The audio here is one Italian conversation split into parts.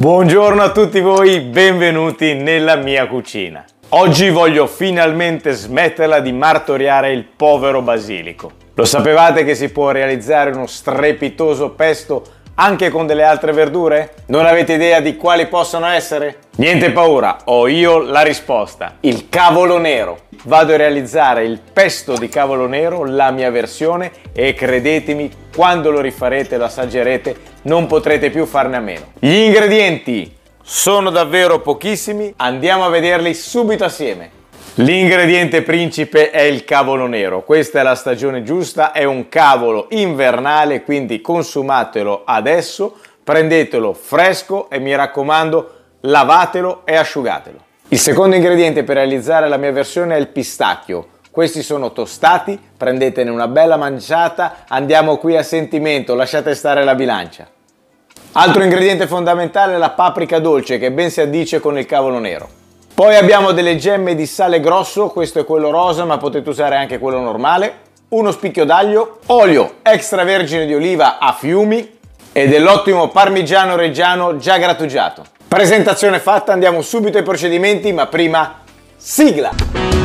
Buongiorno a tutti voi, benvenuti nella mia cucina. Oggi voglio finalmente smetterla di martoriare il povero basilico. Lo sapevate che si può realizzare uno strepitoso pesto anche con delle altre verdure? Non avete idea di quali possono essere? Niente paura, ho io la risposta, il cavolo nero. Vado a realizzare il pesto di cavolo nero, la mia versione, e credetemi, quando lo rifarete, lo assaggerete, non potrete più farne a meno. Gli ingredienti sono davvero pochissimi, andiamo a vederli subito assieme. L'ingrediente principe è il cavolo nero, questa è la stagione giusta, è un cavolo invernale, quindi consumatelo adesso, prendetelo fresco e mi raccomando lavatelo e asciugatelo. Il secondo ingrediente per realizzare la mia versione è il pistacchio. Questi sono tostati, prendetene una bella manciata, andiamo qui a sentimento, lasciate stare la bilancia. Altro ingrediente fondamentale è la paprika dolce che ben si addice con il cavolo nero. Poi abbiamo delle gemme di sale grosso, questo è quello rosa ma potete usare anche quello normale, uno spicchio d'aglio, olio extravergine di oliva a fiumi e dell'ottimo parmigiano reggiano già grattugiato. Presentazione fatta, andiamo subito ai procedimenti ma prima sigla!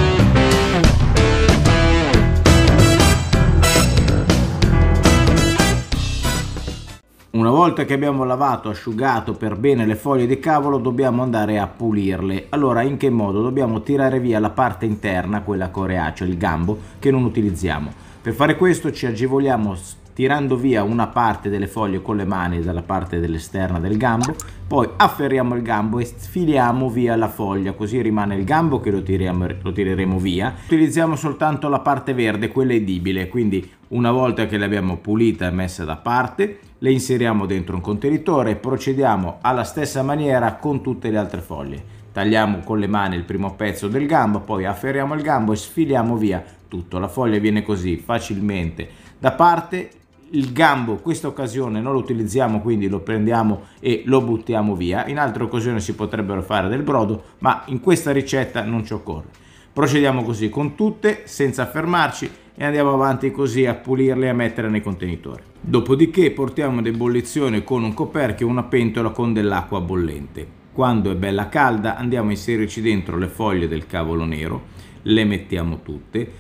Una volta che abbiamo lavato, asciugato per bene le foglie di cavolo dobbiamo andare a pulirle. Allora in che modo? Dobbiamo tirare via la parte interna, quella coreacea, il gambo, che non utilizziamo. Per fare questo ci agevoliamo tirando via una parte delle foglie con le mani dalla parte dell'esterna del gambo, poi afferriamo il gambo e sfiliamo via la foglia, così rimane il gambo che lo, tiriamo, lo tireremo via. Utilizziamo soltanto la parte verde, quella edibile, quindi una volta che l'abbiamo pulita e messa da parte, le inseriamo dentro un contenitore e procediamo alla stessa maniera con tutte le altre foglie. Tagliamo con le mani il primo pezzo del gambo, poi afferriamo il gambo e sfiliamo via tutto. La foglia viene così facilmente da parte. Il gambo, questa occasione non lo utilizziamo, quindi lo prendiamo e lo buttiamo via. In altre occasioni si potrebbero fare del brodo, ma in questa ricetta non ci occorre. Procediamo così con tutte, senza fermarci e andiamo avanti così a pulirle e a mettere nei contenitori. Dopodiché portiamo in ebollizione con un coperchio una pentola con dell'acqua bollente. Quando è bella calda andiamo a inserirci dentro le foglie del cavolo nero, le mettiamo tutte,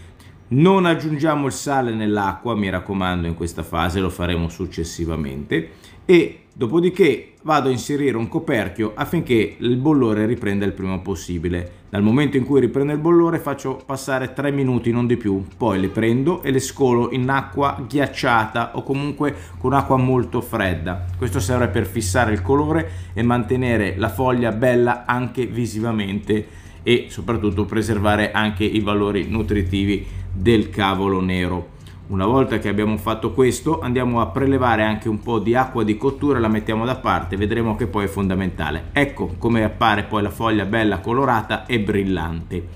non aggiungiamo il sale nell'acqua, mi raccomando in questa fase lo faremo successivamente e Dopodiché vado a inserire un coperchio affinché il bollore riprenda il prima possibile. Dal momento in cui riprende il bollore faccio passare 3 minuti, non di più. Poi le prendo e le scolo in acqua ghiacciata o comunque con acqua molto fredda. Questo serve per fissare il colore e mantenere la foglia bella anche visivamente e soprattutto preservare anche i valori nutritivi del cavolo nero. Una volta che abbiamo fatto questo andiamo a prelevare anche un po' di acqua di cottura, la mettiamo da parte, vedremo che poi è fondamentale. Ecco come appare poi la foglia bella colorata e brillante.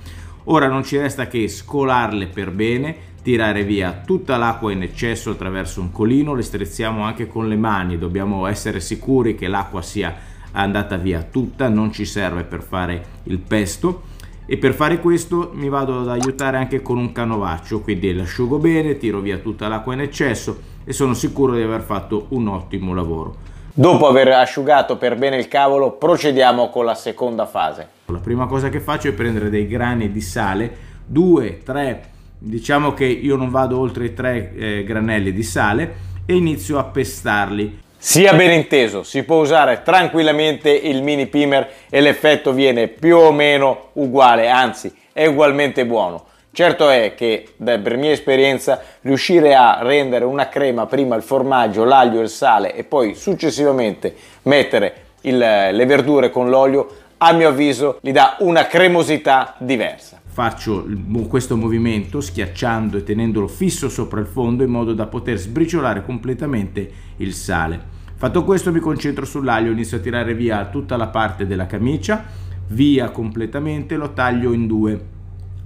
Ora non ci resta che scolarle per bene, tirare via tutta l'acqua in eccesso attraverso un colino, le strizziamo anche con le mani, dobbiamo essere sicuri che l'acqua sia andata via tutta, non ci serve per fare il pesto e per fare questo mi vado ad aiutare anche con un canovaccio quindi l'asciugo bene, tiro via tutta l'acqua in eccesso e sono sicuro di aver fatto un ottimo lavoro Dopo aver asciugato per bene il cavolo procediamo con la seconda fase La prima cosa che faccio è prendere dei grani di sale 2, 3, diciamo che io non vado oltre i 3 eh, granelli di sale e inizio a pestarli sia ben inteso, si può usare tranquillamente il mini pimer e l'effetto viene più o meno uguale, anzi è ugualmente buono. Certo è che, per mia esperienza, riuscire a rendere una crema prima il formaggio, l'aglio, e il sale e poi successivamente mettere il, le verdure con l'olio a mio avviso gli dà una cremosità diversa. Faccio questo movimento schiacciando e tenendolo fisso sopra il fondo in modo da poter sbriciolare completamente il sale. Fatto questo mi concentro sull'aglio, inizio a tirare via tutta la parte della camicia, via completamente, lo taglio in due.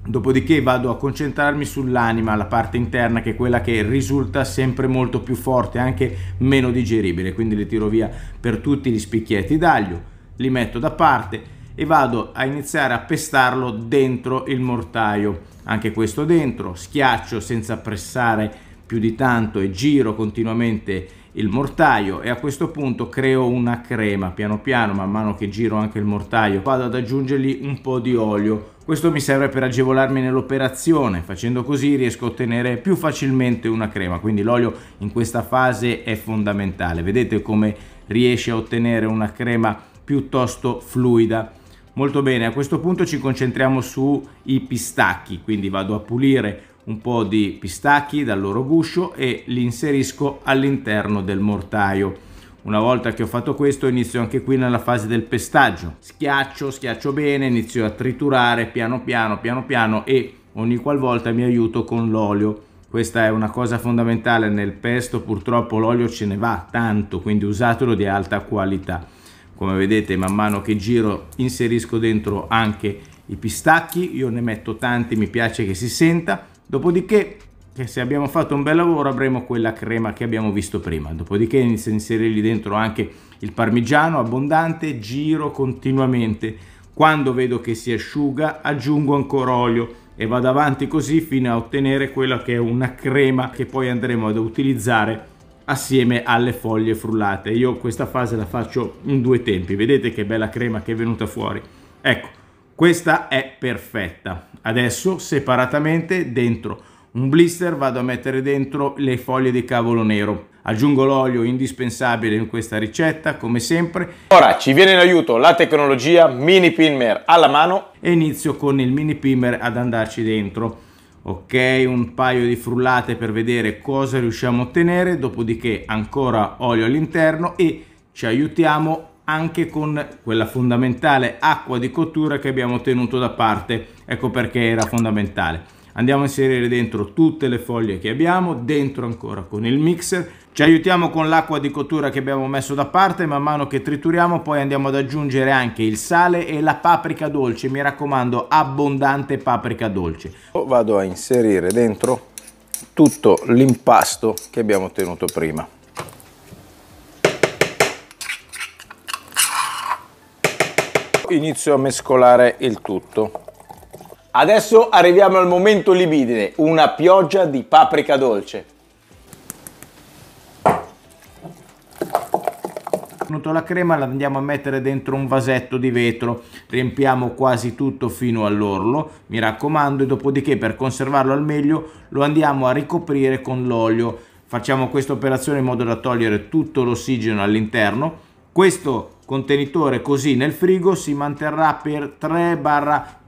Dopodiché vado a concentrarmi sull'anima, la parte interna che è quella che risulta sempre molto più forte, anche meno digeribile, quindi le tiro via per tutti gli spicchietti d'aglio li metto da parte e vado a iniziare a pestarlo dentro il mortaio. Anche questo dentro, schiaccio senza pressare più di tanto e giro continuamente il mortaio e a questo punto creo una crema piano piano man mano che giro anche il mortaio vado ad aggiungergli un po' di olio questo mi serve per agevolarmi nell'operazione facendo così riesco a ottenere più facilmente una crema quindi l'olio in questa fase è fondamentale vedete come riesce a ottenere una crema piuttosto fluida. Molto bene, a questo punto ci concentriamo sui pistacchi, quindi vado a pulire un po' di pistacchi dal loro guscio e li inserisco all'interno del mortaio. Una volta che ho fatto questo inizio anche qui nella fase del pestaggio. Schiaccio, schiaccio bene, inizio a triturare piano piano, piano piano e ogni qualvolta mi aiuto con l'olio. Questa è una cosa fondamentale nel pesto, purtroppo l'olio ce ne va tanto, quindi usatelo di alta qualità come vedete man mano che giro inserisco dentro anche i pistacchi io ne metto tanti mi piace che si senta dopodiché se abbiamo fatto un bel lavoro avremo quella crema che abbiamo visto prima dopodiché inizio a inserirgli dentro anche il parmigiano abbondante giro continuamente quando vedo che si asciuga aggiungo ancora olio e vado avanti così fino a ottenere quella che è una crema che poi andremo ad utilizzare assieme alle foglie frullate. Io questa fase la faccio in due tempi, vedete che bella crema che è venuta fuori. Ecco, questa è perfetta. Adesso separatamente dentro un blister vado a mettere dentro le foglie di cavolo nero. Aggiungo l'olio indispensabile in questa ricetta, come sempre. Ora ci viene in aiuto la tecnologia mini pimmer alla mano. E inizio con il mini pimmer ad andarci dentro ok un paio di frullate per vedere cosa riusciamo a ottenere dopodiché ancora olio all'interno e ci aiutiamo anche con quella fondamentale acqua di cottura che abbiamo tenuto da parte ecco perché era fondamentale andiamo a inserire dentro tutte le foglie che abbiamo, dentro ancora con il mixer, ci aiutiamo con l'acqua di cottura che abbiamo messo da parte, man mano che trituriamo poi andiamo ad aggiungere anche il sale e la paprika dolce, mi raccomando abbondante paprika dolce. Vado a inserire dentro tutto l'impasto che abbiamo ottenuto prima. Inizio a mescolare il tutto. Adesso arriviamo al momento libidine, una pioggia di paprika dolce. la crema la andiamo a mettere dentro un vasetto di vetro riempiamo quasi tutto fino all'orlo mi raccomando e dopodiché per conservarlo al meglio lo andiamo a ricoprire con l'olio facciamo questa operazione in modo da togliere tutto l'ossigeno all'interno questo contenitore così nel frigo si manterrà per 3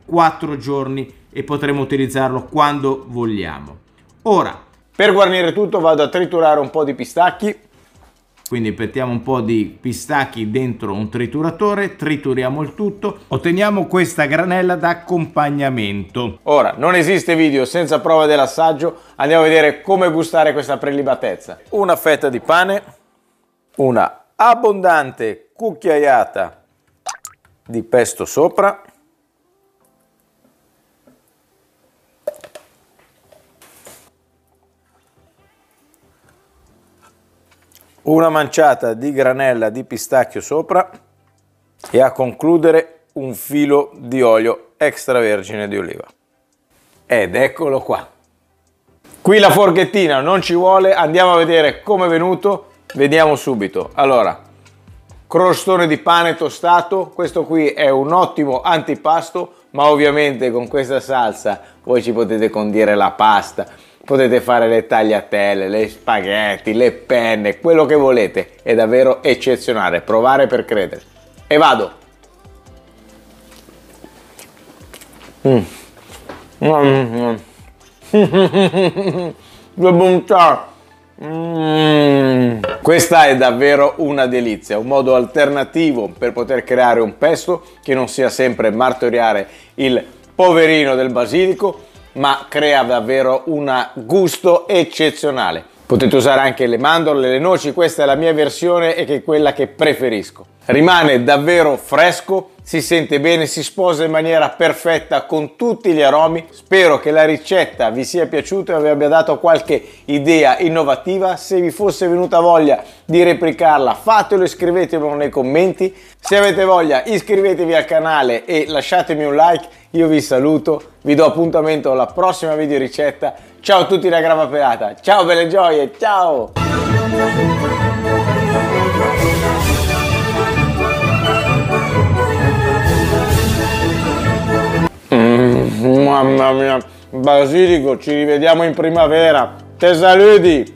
4 giorni e potremo utilizzarlo quando vogliamo. Ora, per guarnire tutto vado a triturare un po' di pistacchi. Quindi mettiamo un po' di pistacchi dentro un trituratore, trituriamo il tutto, otteniamo questa granella d'accompagnamento. Ora, non esiste video senza prova dell'assaggio, andiamo a vedere come gustare questa prelibatezza. Una fetta di pane, una abbondante cucchiaiata di pesto sopra, una manciata di granella di pistacchio sopra e a concludere un filo di olio extravergine di oliva. Ed eccolo qua. Qui la forchettina non ci vuole, andiamo a vedere come è venuto, vediamo subito. Allora, crostone di pane tostato, questo qui è un ottimo antipasto, ma ovviamente con questa salsa voi ci potete condire la pasta, Potete fare le tagliatelle, le spaghetti, le penne, quello che volete. È davvero eccezionale, provare per credere. E vado. Mm. Mm. mm, mm. che bontà! Mm. Questa è davvero una delizia, un modo alternativo per poter creare un pesto che non sia sempre martoriare il poverino del basilico ma crea davvero un gusto eccezionale. Potete usare anche le mandorle, le noci, questa è la mia versione e che è quella che preferisco. Rimane davvero fresco, si sente bene, si sposa in maniera perfetta con tutti gli aromi. Spero che la ricetta vi sia piaciuta e vi abbia dato qualche idea innovativa. Se vi fosse venuta voglia di replicarla, fatelo e scrivetemelo nei commenti. Se avete voglia, iscrivetevi al canale e lasciatemi un like. Io vi saluto, vi do appuntamento alla prossima video ricetta. Ciao a tutti da Grava Pelata, ciao belle gioie, ciao! Mamma mia, Basilico, ci rivediamo in primavera. Te saluti!